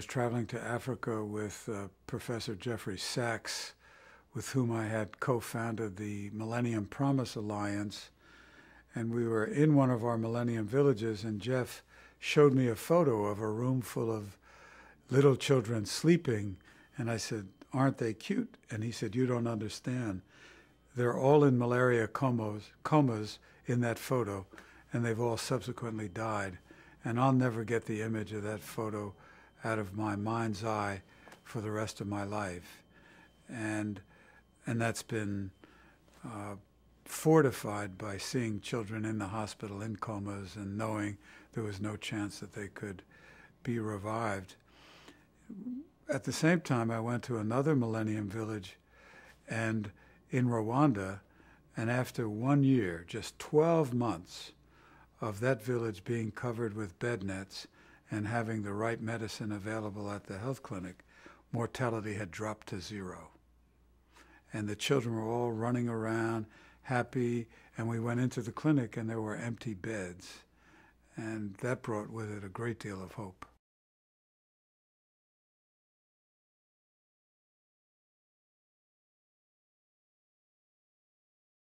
was traveling to Africa with uh, Professor Jeffrey Sachs, with whom I had co founded the Millennium Promise Alliance. And we were in one of our Millennium villages, and Jeff showed me a photo of a room full of little children sleeping. And I said, Aren't they cute? And he said, You don't understand. They're all in malaria comas, comas in that photo, and they've all subsequently died. And I'll never get the image of that photo out of my mind's eye for the rest of my life. And, and that's been uh, fortified by seeing children in the hospital in comas and knowing there was no chance that they could be revived. At the same time, I went to another Millennium Village and in Rwanda, and after one year, just 12 months of that village being covered with bed nets, and having the right medicine available at the health clinic, mortality had dropped to zero. And the children were all running around happy. And we went into the clinic and there were empty beds. And that brought with it a great deal of hope.